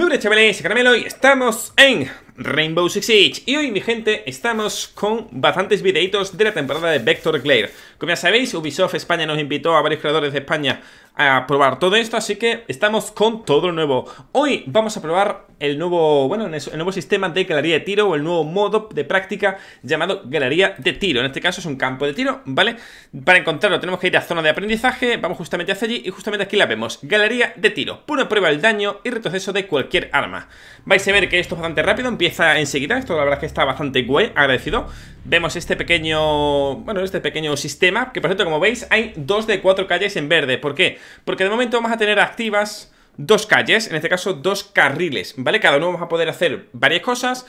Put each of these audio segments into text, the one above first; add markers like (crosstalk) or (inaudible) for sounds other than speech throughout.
Muy buenas chavales, Caramelo y estamos en Rainbow Six Siege Y hoy mi gente estamos con bastantes videitos de la temporada de Vector Glare Como ya sabéis Ubisoft España nos invitó a varios creadores de España a probar todo esto Así que estamos con todo lo nuevo Hoy vamos a probar el nuevo, bueno, el nuevo sistema de galería de tiro O el nuevo modo de práctica llamado galería de tiro En este caso es un campo de tiro, ¿vale? Para encontrarlo tenemos que ir a zona de aprendizaje Vamos justamente hacia allí y justamente aquí la vemos Galería de tiro, pura prueba del daño y retroceso de cualquier arma Vais a ver que esto es bastante rápido, empieza en enseguida, esto la verdad que está bastante guay, agradecido. Vemos este pequeño, bueno, este pequeño sistema, que por cierto, como veis, hay dos de cuatro calles en verde. ¿Por qué? Porque de momento vamos a tener activas dos calles, en este caso dos carriles, ¿vale? Cada uno vamos a poder hacer varias cosas,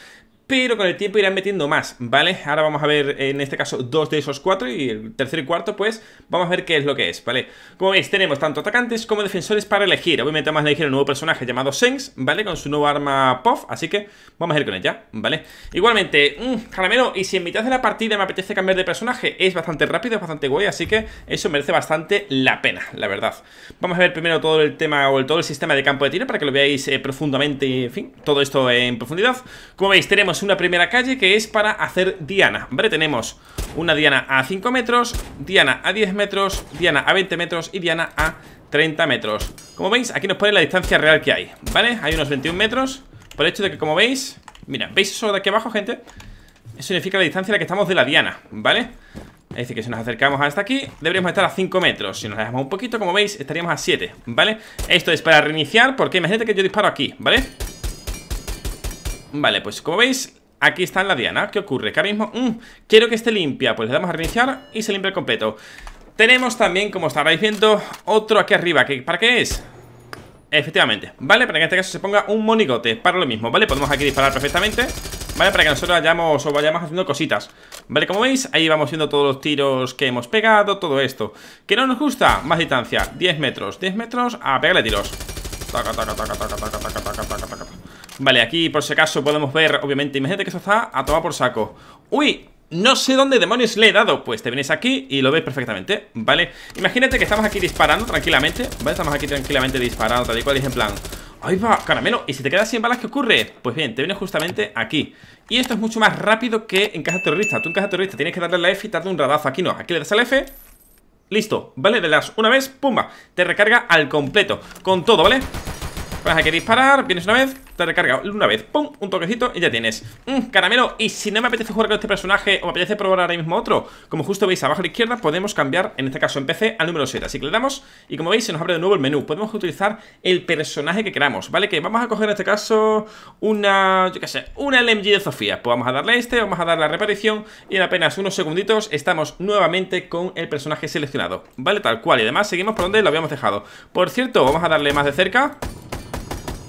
pero con el tiempo irán metiendo más, ¿vale? Ahora vamos a ver en este caso dos de esos cuatro y el tercer y cuarto pues vamos a ver qué es lo que es, ¿vale? Como veis tenemos tanto atacantes como defensores para elegir, obviamente vamos a elegir un nuevo personaje llamado Sengs, ¿vale? Con su nuevo arma Puff, así que vamos a ir con ella, ¿vale? Igualmente, mmm, caramelo, y si en mitad de la partida me apetece cambiar de personaje, es bastante rápido, es bastante guay, así que eso merece bastante la pena, la verdad. Vamos a ver primero todo el tema o todo el sistema de campo de tiro para que lo veáis eh, profundamente, en fin, todo esto en profundidad. Como veis tenemos una primera calle que es para hacer diana Vale, tenemos una diana a 5 metros Diana a 10 metros Diana a 20 metros y diana a 30 metros Como veis, aquí nos pone la distancia real que hay ¿Vale? Hay unos 21 metros Por el hecho de que, como veis Mira, ¿veis eso de aquí abajo, gente? Eso significa la distancia a la que estamos de la diana ¿Vale? Es decir, que si nos acercamos hasta aquí, deberíamos estar a 5 metros. Si nos alejamos un poquito, como veis, estaríamos a 7, ¿vale? Esto es para reiniciar, porque imagínate que yo disparo aquí, ¿vale? Vale, pues como veis, aquí está en la diana ¿Qué ocurre? Que ahora mismo, mmm, quiero que esté limpia Pues le damos a reiniciar y se limpia el completo Tenemos también, como estaréis viendo, otro aquí arriba que, ¿Para qué es? Efectivamente, ¿vale? Para que en este caso se ponga un monigote Para lo mismo, ¿vale? Podemos aquí disparar perfectamente ¿Vale? Para que nosotros vayamos o vayamos haciendo cositas Vale, como veis, ahí vamos viendo todos los tiros que hemos pegado Todo esto ¿Qué no nos gusta? Más distancia 10 metros 10 metros a pegarle tiros Taca, taca, taca, taca, taca, taca, taca, taca, taca. Vale, aquí por si acaso podemos ver, obviamente, imagínate que eso está a tomar por saco ¡Uy! No sé dónde demonios le he dado Pues te vienes aquí y lo ves perfectamente, ¿vale? Imagínate que estamos aquí disparando tranquilamente ¿Vale? Estamos aquí tranquilamente disparando Tal y cual, y en plan, ¡Ay va, caramelo! ¿Y si te quedas sin balas qué ocurre? Pues bien, te vienes justamente aquí Y esto es mucho más rápido que en casa terrorista Tú en casa terrorista tienes que darle la F y darle un radazo Aquí no, aquí le das al F Listo, ¿vale? Le das una vez, pumba Te recarga al completo, con todo, ¿vale? Vas hay que disparar, vienes una vez te recarga una vez, pum, un toquecito y ya tienes un mm, caramelo. Y si no me apetece jugar con este personaje o me apetece probar ahora mismo otro, como justo veis abajo a la izquierda, podemos cambiar, en este caso en PC, al número 7. Así que le damos y como veis se nos abre de nuevo el menú. Podemos utilizar el personaje que queramos, ¿vale? Que vamos a coger en este caso una, yo qué sé, una LMG de Sofía. Pues vamos a darle a este, vamos a darle a la reparición y en apenas unos segunditos estamos nuevamente con el personaje seleccionado, ¿vale? Tal cual. Y además seguimos por donde lo habíamos dejado. Por cierto, vamos a darle más de cerca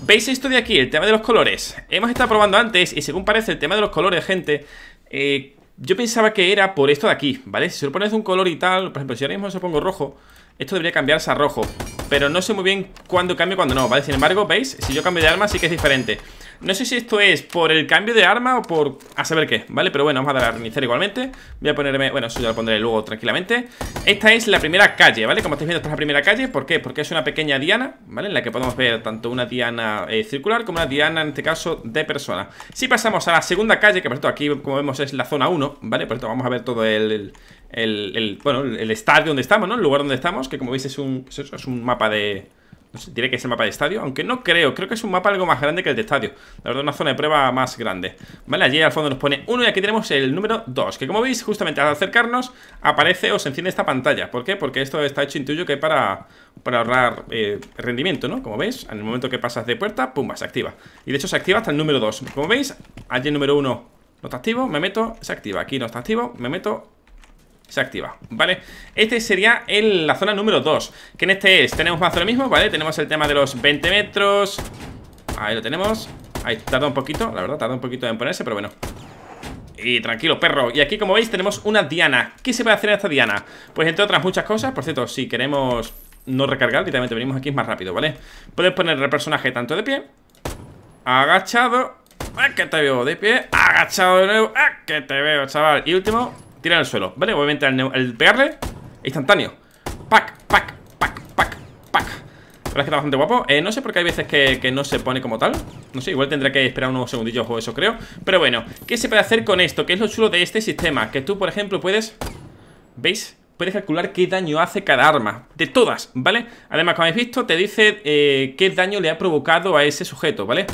¿Veis esto de aquí? El tema de los colores. Hemos estado probando antes y según parece el tema de los colores, gente... Eh, yo pensaba que era por esto de aquí, ¿vale? Si solo pones un color y tal, por ejemplo, si ahora mismo se pongo rojo, esto debería cambiarse a rojo. Pero no sé muy bien cuándo cambio y cuándo no, ¿vale? Sin embargo, ¿veis? Si yo cambio de arma sí que es diferente. No sé si esto es por el cambio de arma o por a saber qué, ¿vale? Pero bueno, vamos a dar a reiniciar igualmente Voy a ponerme, bueno, eso ya lo pondré luego tranquilamente Esta es la primera calle, ¿vale? Como estáis viendo, esta es la primera calle, ¿por qué? Porque es una pequeña diana, ¿vale? En la que podemos ver tanto una diana eh, circular como una diana, en este caso, de persona Si pasamos a la segunda calle, que por cierto aquí, como vemos, es la zona 1, ¿vale? Por esto vamos a ver todo el, el el, el, bueno, el estadio donde estamos, ¿no? El lugar donde estamos, que como veis es un, es un mapa de, no sé, tiene que ser mapa de estadio, aunque no creo Creo que es un mapa algo más grande que el de estadio La verdad, una zona de prueba más grande Vale, allí al fondo nos pone uno y aquí tenemos el número 2 Que como veis, justamente al acercarnos Aparece o se enciende esta pantalla ¿Por qué? Porque esto está hecho intuyo que para Para ahorrar eh, rendimiento, ¿no? Como veis, en el momento que pasas de puerta, pum, se activa Y de hecho se activa hasta el número 2 Como veis, allí el número 1 no está activo, me meto, se activa Aquí no está activo, me meto se activa, ¿vale? Este sería en la zona número 2 Que en este es, tenemos más de lo mismo, ¿vale? Tenemos el tema de los 20 metros Ahí lo tenemos Ahí tarda un poquito, la verdad, tarda un poquito en ponerse, pero bueno y tranquilo, perro Y aquí, como veis, tenemos una diana ¿Qué se puede hacer en esta diana? Pues entre otras muchas cosas Por cierto, si queremos no recargar Literalmente venimos aquí más rápido, ¿vale? Puedes poner el personaje tanto de pie Agachado ¡Ah, que te veo de pie! Agachado de nuevo ¡Ah, que te veo, chaval! Y último Tira al suelo, ¿vale? Obviamente al, el pegarle Instantáneo Pac, pac, pac, pac, pac La verdad que está bastante guapo eh, No sé por qué hay veces que, no se pone como tal No sé, igual tendré que esperar unos segundillos o eso creo Pero bueno, ¿qué se puede hacer con esto? ¿Qué es lo chulo de este sistema? Que tú, por ejemplo, puedes... ¿Veis? Puedes calcular qué daño hace cada arma De todas, ¿vale? Además, como habéis visto, te dice eh, qué daño le ha provocado a ese sujeto, ¿vale?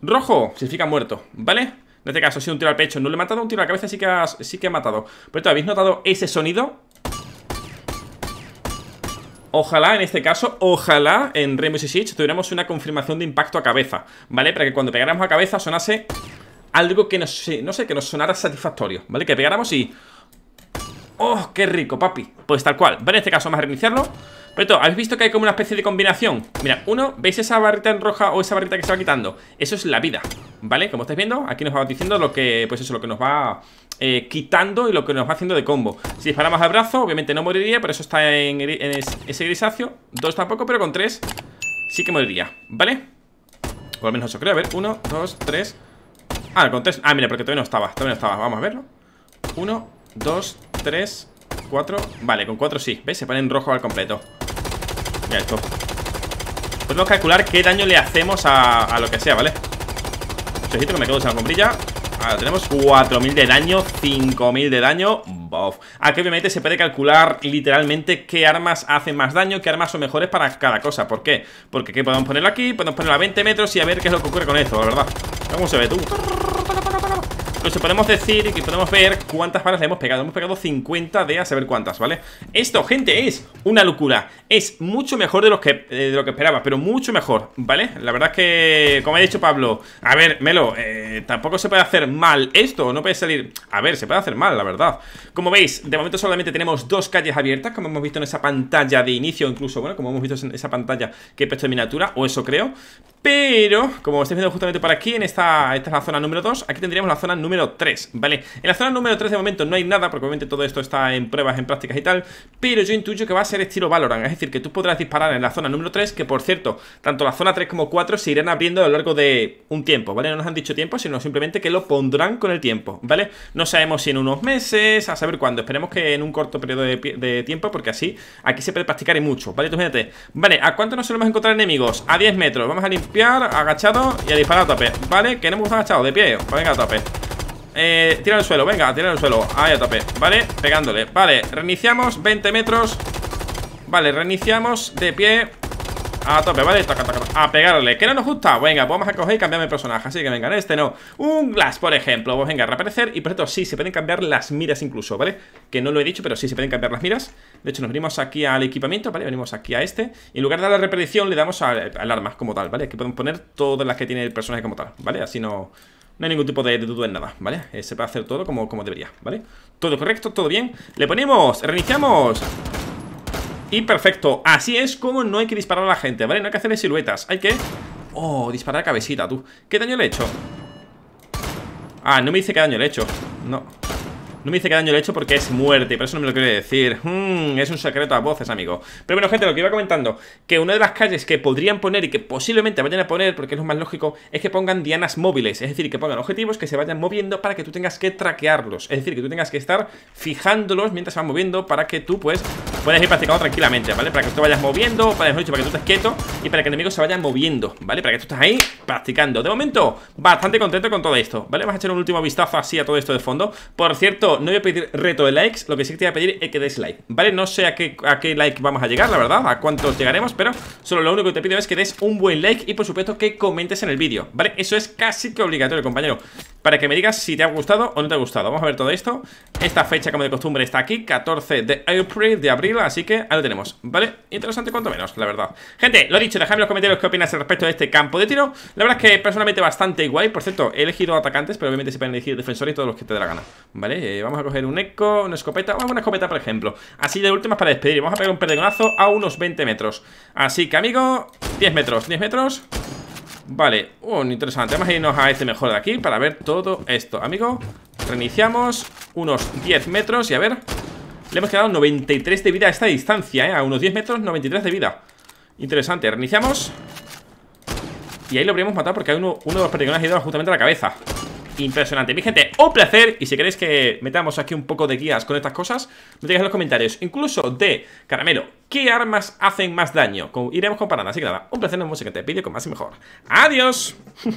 Rojo significa muerto, ¿vale? En este caso, sido un tiro al pecho. No le he matado un tiro a la cabeza, sí que, ha, sí que he matado. Pero ¿tú, ¿habéis notado ese sonido? Ojalá, en este caso, ojalá en Rainbow Six Siege tuviéramos una confirmación de impacto a cabeza, ¿vale? Para que cuando pegáramos a cabeza sonase algo que nos, no sé, que nos sonara satisfactorio, ¿vale? Que pegáramos y... ¡Oh, qué rico, papi! Pues tal cual, ¿vale? En este caso vamos a reiniciarlo esto, ¿habéis visto que hay como una especie de combinación? Mira, uno, ¿veis esa barrita en roja o esa barrita que se va quitando? Eso es la vida, ¿vale? Como estáis viendo, aquí nos va diciendo lo que, pues eso, lo que nos va eh, quitando y lo que nos va haciendo de combo Si disparamos al brazo, obviamente no moriría, pero eso está en, ese grisáceo Dos tampoco, pero con tres sí que moriría, ¿vale? O al menos eso creo, a ver, uno, dos, tres Ah, con tres, ah, mira, porque todavía no estaba, todavía no estaba, vamos a verlo Uno, dos, tres cuatro Vale, con cuatro sí, ¿veis? Se ponen rojo al completo ya esto Podemos pues calcular qué daño le hacemos a, lo que sea, ¿vale? Ojito que me quedo sin la bombilla Ahora tenemos 4.000 de daño 5.000 de daño Bof. Aquí obviamente se puede calcular literalmente Qué armas hacen más daño Qué armas son mejores para cada cosa ¿Por qué? Porque aquí podemos ponerlo aquí Podemos ponerlo a 20 metros Y a ver qué es lo que ocurre con esto, la verdad ¿Cómo se ve tú? Se podemos decir que podemos ver cuántas balas le hemos pegado Hemos pegado 50 de a saber cuántas, ¿vale? Esto, gente, es una locura Es mucho mejor de lo que, eh, lo que esperaba Pero mucho mejor, ¿vale? La verdad es que, como ha dicho Pablo A ver, Melo, eh, tampoco se puede hacer mal esto No puede salir... A ver, se puede hacer mal, la verdad Como veis, de momento solamente tenemos dos calles abiertas Como hemos visto en esa pantalla de inicio Incluso, bueno, como hemos visto en esa pantalla que he puesto en miniatura O eso creo pero, como estáis viendo justamente por aquí, en esta, esta es la zona número 2 Aquí tendríamos la zona número 3, ¿vale? En la zona número 3 de momento no hay nada, porque obviamente todo esto está en pruebas, en prácticas y tal Pero yo intuyo que va a ser estilo Valorant Es decir, que tú podrás disparar en la zona número 3 Que, por cierto, tanto la zona 3 como 4 se irán abriendo a lo largo de un tiempo, ¿vale? No nos han dicho tiempo, sino simplemente que lo pondrán con el tiempo, ¿vale? No sabemos si en unos meses, a saber cuándo Esperemos que en un corto periodo de, tiempo, porque así aquí se puede practicar y mucho, ¿vale? Entonces, fíjate Vale, ¿a cuánto nos solemos encontrar enemigos? A 10 metros, vamos a agachado y a disparar a tope Vale, queremos agachado, de pie, pues venga a tope eh, tira el suelo, venga, tira el suelo Ahí a tope, vale, pegándole Vale, reiniciamos, 20 metros Vale, reiniciamos, de pie a tope, vale, toca, toca, A pegarle, que no nos gusta Venga, pues vamos a coger y cambiar mi personaje Así que venga, este no Un Glass, por ejemplo Pues venga, reaparecer Y por cierto, sí, se pueden cambiar las miras incluso, ¿vale? Que no lo he dicho, pero sí, se pueden cambiar las miras De hecho, nos venimos aquí al equipamiento, ¿vale? Venimos aquí a este Y en lugar de la repetición, le damos al, armas, arma como tal, ¿vale? Aquí podemos poner todas las que tiene el personaje como tal, ¿vale? Así no... No hay ningún tipo de, de duda en nada, ¿vale? Eh, se puede hacer todo como, como debería, ¿vale? Todo correcto, todo bien Le ponemos, reiniciamos y perfecto, así es como no hay que disparar a la gente, ¿vale? No hay que hacerle siluetas, hay que... Oh, disparar a cabecita, tú ¿Qué daño le he hecho? Ah, no me dice qué daño le he hecho No no me dice qué daño le he hecho porque es muerte, pero eso no me lo quiere decir. Hmm, es un secreto a voces, amigo. Pero bueno, gente, lo que iba comentando, que una de las calles que podrían poner y que posiblemente vayan a poner, porque es lo más lógico, es que pongan dianas móviles. Es decir, que pongan objetivos que se vayan moviendo para que tú tengas que traquearlos. Es decir, que tú tengas que estar fijándolos mientras se van moviendo para que tú, pues, puedes ir practicando tranquilamente, ¿vale? Para que tú vayas moviendo, para, para que tú estés quieto y para que el enemigo se vaya moviendo, ¿vale? Para que tú estés ahí practicando. De momento, bastante contento con todo esto, ¿vale? Vamos a echar un último vistazo así a todo esto de fondo. Por cierto, no voy a pedir reto de likes, lo que sí que te voy a pedir es que des like, ¿vale? No sé a qué, like vamos a llegar, la verdad, a cuántos llegaremos, pero solo lo único que te pido es que des un buen like y por supuesto que comentes en el vídeo, ¿vale? Eso es casi que obligatorio, compañero para que me digas si te ha gustado o no te ha gustado. Vamos a ver todo esto. Esta fecha, como de costumbre, está aquí, 14 de de abril así que ahí lo tenemos, ¿vale? Interesante cuanto menos, la verdad Gente, lo dicho, dejadme en los comentarios qué opinas al respecto de este campo de tiro La verdad es que personalmente bastante guay Por cierto, he elegido atacantes, pero obviamente se pueden elegir defensores y todos los que te dé la gana ¿Vale? Eh, vamos a coger un eco, una escopeta, O una escopeta por ejemplo Así de últimas para despedir, vamos a pegar un perdigonazo a unos 20 metros Así que amigo, 10 metros, 10 metros Vale, Un oh, interesante Vamos a irnos a este mejor de aquí para ver todo esto Amigo, reiniciamos Unos 10 metros y a ver le hemos quedado 93 de vida a esta distancia, ¿eh? A unos 10 metros, 93 de vida Interesante, reiniciamos Y ahí lo habríamos matar porque hay uno, uno de los personajes ha ido justamente a la cabeza Impresionante, mi gente, un placer Y si queréis que metamos aquí un poco de guías con estas cosas Me en los comentarios Incluso de, caramelo, ¿qué armas hacen más daño? Iremos comparando, así que nada Un placer, nos vemos en el siguiente con más y mejor Adiós (laughs)